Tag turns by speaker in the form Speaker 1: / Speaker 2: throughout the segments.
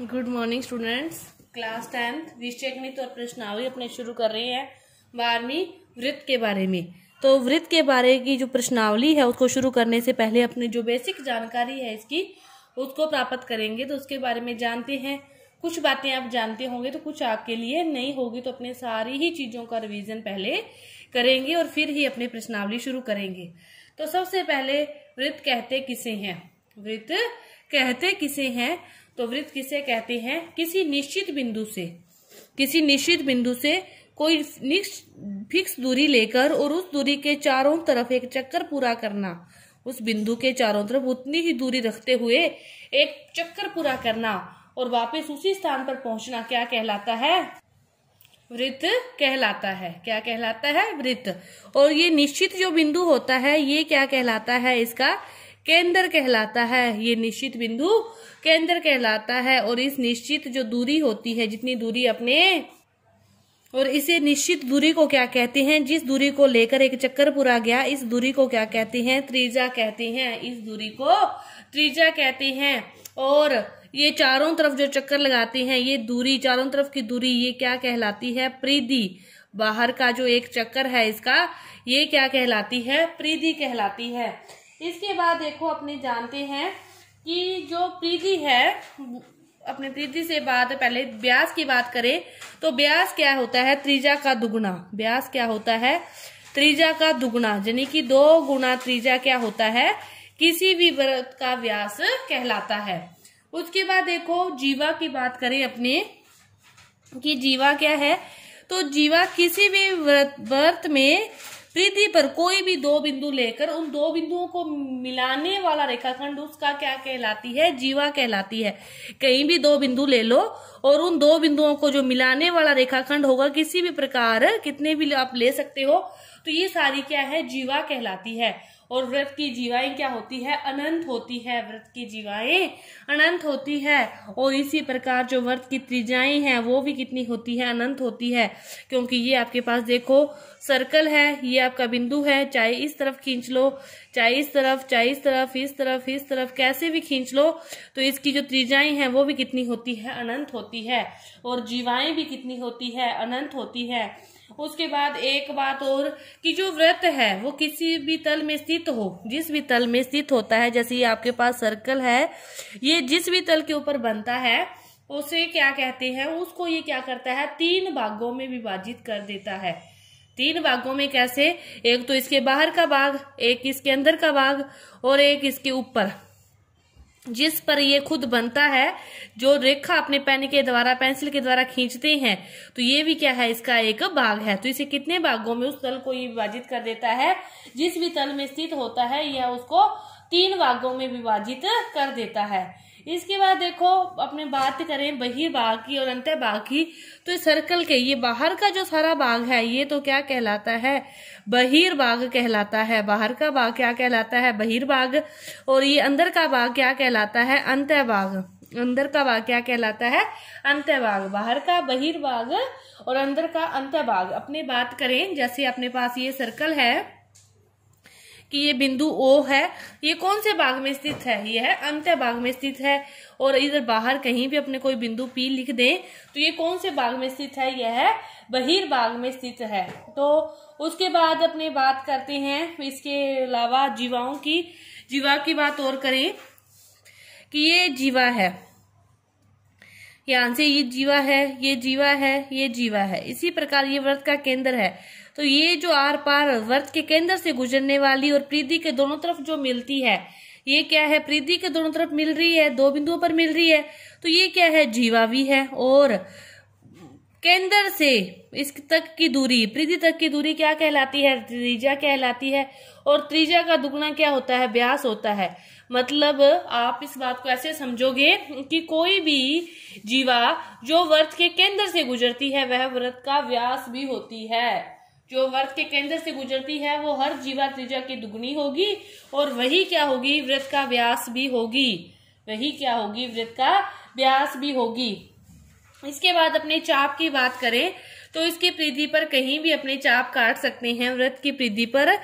Speaker 1: good morning students class tenth गणित और प्रश्नावली अपने शुरू कर रहे हैं बारहवीं वृत्त के बारे में तो वृत्त के बारे की जो प्रश्नावली है उसको शुरू करने से पहले अपनी जो बेसिक जानकारी है इसकी उसको प्राप्त करेंगे तो उसके बारे में जानते हैं कुछ बातें आप जानते होंगे तो कुछ आपके लिए नहीं होगी तो अपने सारी ही चीज़ों का रिविजन पहले करेंगे और फिर ही अपनी प्रश्नावली शुरू करेंगे तो सबसे पहले वृत्त कहते किसे हैं वृत्त कहते किसे हैं तो वृत्त किसे कहते हैं किसी निश्चित बिंदु से किसी निश्चित बिंदु से कोई फिक्स दूरी लेकर और उस दूरी के चारों तरफ एक चक्कर पूरा करना उस बिंदु के चारों तरफ उतनी ही दूरी रखते हुए एक चक्कर पूरा करना और वापस उसी स्थान पर पहुंचना क्या कहलाता है वृत्त कहलाता है क्या कहलाता है वृत्त और ये निश्चित जो बिंदु होता है ये क्या कहलाता है इसका केंद्र कहलाता है ये निश्चित बिंदु केंद्र कहलाता है और इस निश्चित जो दूरी होती है जितनी दूरी अपने और इसे निश्चित दूरी को क्या कहते हैं जिस दूरी को लेकर एक चक्कर पूरा गया इस दूरी को क्या कहते हैं त्रिजा कहते हैं इस दूरी को त्रिजा कहते हैं और ये चारों तरफ जो चक्कर लगाते हैं ये दूरी चारों तरफ की दूरी ये क्या कहलाती है परिधि बाहर का जो एक चक्कर है इसका ये क्या कहलाती है परिधि कहलाती है इसके बाद देखो अपने जानते हैं कि जो प्रीति है अपने प्रीति से बात पहले ब्यास की बात करें तो ब्यास क्या होता है त्रिजा का दुगुना ब्यास क्या होता है त्रिजा का दुगुना यानी कि दो गुना त्रिजा क्या होता है किसी भी व्रत का व्यास कहलाता है उसके बाद देखो जीवा की बात करें अपने कि जीवा क्या है तो जीवा किसी भी व्रत में पृथ्वी पर कोई भी दो बिंदु लेकर उन दो बिंदुओं को मिलाने वाला रेखाखंड उसका क्या कहलाती है जीवा कहलाती है कहीं भी दो बिंदु ले लो और उन दो बिंदुओं को जो मिलाने वाला रेखाखंड होगा किसी भी प्रकार कितने भी आप ले सकते हो तो ये सारी क्या है जीवा कहलाती है और व्रत की जीवाएं क्या होती है अनंत होती है व्रत की जीवाएं अनंत होती है और इसी प्रकार जो व्रत की त्रिजाएं हैं वो भी कितनी होती है अनंत होती है क्योंकि ये आपके पास देखो सर्कल है ये आपका बिंदु है चाहे इस तरफ खींच लो चाहे इस तरफ चाहे इस तरफ इस तरफ इस तरफ कैसे भी खींच लो तो इसकी जो त्रिजाएं हैं वो भी कितनी होती है अनंत होती है और जीवाएं भी कितनी होती है अनंत होती है उसके बाद एक बात और कि जो व्रत है वो किसी भी तल में स्थित हो जिस भी तल में स्थित होता है जैसे ये आपके पास सर्कल है ये जिस भी तल के ऊपर बनता है उसे क्या कहते हैं उसको ये क्या करता है तीन भागों में विभाजित कर देता है तीन भागों में कैसे एक तो इसके बाहर का भाग एक इसके अंदर का भाग और एक इसके ऊपर जिस पर ये खुद बनता है जो रेखा अपने पेन के द्वारा पेंसिल के द्वारा खींचते हैं तो ये भी क्या है इसका एक भाग है तो इसे कितने भागों में उस तल को ये विभाजित कर देता है जिस भी तल में स्थित होता है यह उसको तीन भागों में विभाजित कर देता है इसके बाद देखो अपने बात करें बही बाग की और अंत बाग की तो इस सर्कल के ये बाहर का जो सारा बाघ है ये तो क्या कहलाता है बहिर बाग कहलाता है बाहर का बाघ क्या कहलाता है बहिर बाघ और ये अंदर का बाघ क्या कहलाता है अंत बाग अंदर का बाघ क्या कहलाता है बाग बाहर का बहिर बाग और अंदर का बाग अपने बात करें जैसे अपने पास ये सर्कल है कि ये बिंदु ओ है ये कौन से भाग में स्थित है ये है अंत्य भाग में स्थित है और इधर बाहर कहीं भी अपने कोई बिंदु पी लिख दें तो ये कौन से भाग में स्थित है यह है बहिर्भाग में स्थित है तो उसके बाद अपने बात करते हैं इसके अलावा जीवाओं की जीवा की बात और करें कि ये जीवा है यहां से ये जीवा है ये जीवा है ये जीवा है इसी प्रकार ये व्रत का केंद्र है तो ये जो आर पार वर्त के केंद्र से गुजरने वाली और प्रीति के दोनों तरफ जो मिलती है ये क्या है प्रीति के दोनों तरफ मिल रही है दो बिंदुओं पर मिल रही है तो ये क्या है जीवा भी है और केंद्र से इस तक की दूरी प्रीति तक की दूरी क्या कहलाती है त्रीजा कहलाती है और त्रीजा का दुगुना क्या होता है व्यास होता है मतलब आप इस बात को ऐसे समझोगे कि कोई भी जीवा जो वर्त के केंद्र से गुजरती है वह व्रत का व्यास भी होती है जो व्रत के केंद्र से गुजरती है वो हर जीवा त्रिजा की दुगुनी होगी और वही क्या होगी व्रत का व्यास भी होगी वही क्या होगी व्रत का व्यास भी होगी इसके बाद अपने चाप की बात करें तो इसकी प्रीति पर कहीं भी अपने चाप काट सकते हैं व्रत की प्रीति पर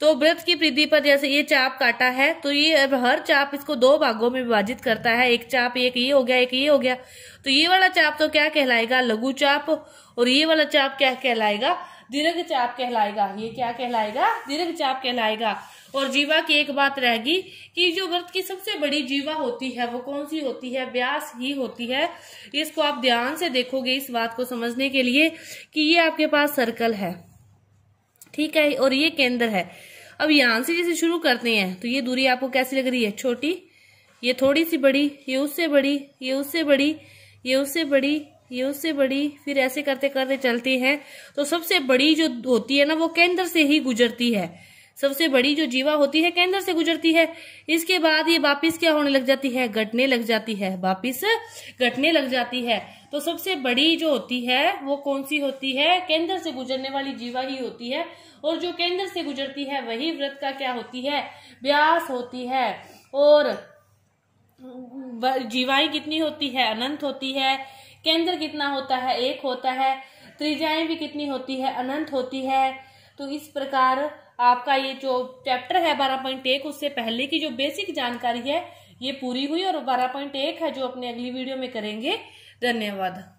Speaker 1: तो व्रत की प्रीति पर जैसे ये चाप काटा है तो ये हर चाप इसको दो भागों में विभाजित करता है एक चाप एक ये हो गया एक ये हो गया तो ये वाला चाप तो क्या कहलाएगा लघु चाप और ये वाला चाप क्या कहलाएगा दीर्घ चाप कहलाएगा ये क्या कहलाएगा दीर्घ चाप कहलाएगा और जीवा की एक बात रहेगी कि जो व्रत की सबसे बड़ी जीवा होती है वो कौन सी होती है व्यास ही होती है इसको आप ध्यान से देखोगे इस बात को समझने के लिए कि ये आपके पास सर्कल है ठीक है और ये केंद्र है अब यहां से जैसे शुरू करते हैं तो ये दूरी आपको कैसी लग रही है छोटी ये थोड़ी सी बड़ी ये उससे बड़ी ये उससे बड़ी ये उससे बड़ी ये उससे बड़ी फिर ऐसे करते करते चलती है तो सबसे बड़ी जो होती है ना वो केंद्र से ही गुजरती है सबसे बड़ी जो जीवा होती है केंद्र से गुजरती है इसके बाद ये वापिस क्या होने लग जाती है घटने लग जाती है वापिस घटने लग जाती है तो सबसे बड़ी जो होती है वो कौन सी होती है केंद्र से गुजरने वाली जीवा ही होती है और जो केंद्र से गुजरती है वही व्रत का क्या होती है व्यास होती है और जीवाएं कितनी होती है अनंत होती है केंद्र कितना होता है एक होता है त्रिज्याएं भी कितनी होती है अनंत होती है तो इस प्रकार आपका ये जो चैप्टर है बारह पॉइंट एक उससे पहले की जो बेसिक जानकारी है ये पूरी हुई और बारह पॉइंट एक है जो अपने अगली वीडियो में करेंगे धन्यवाद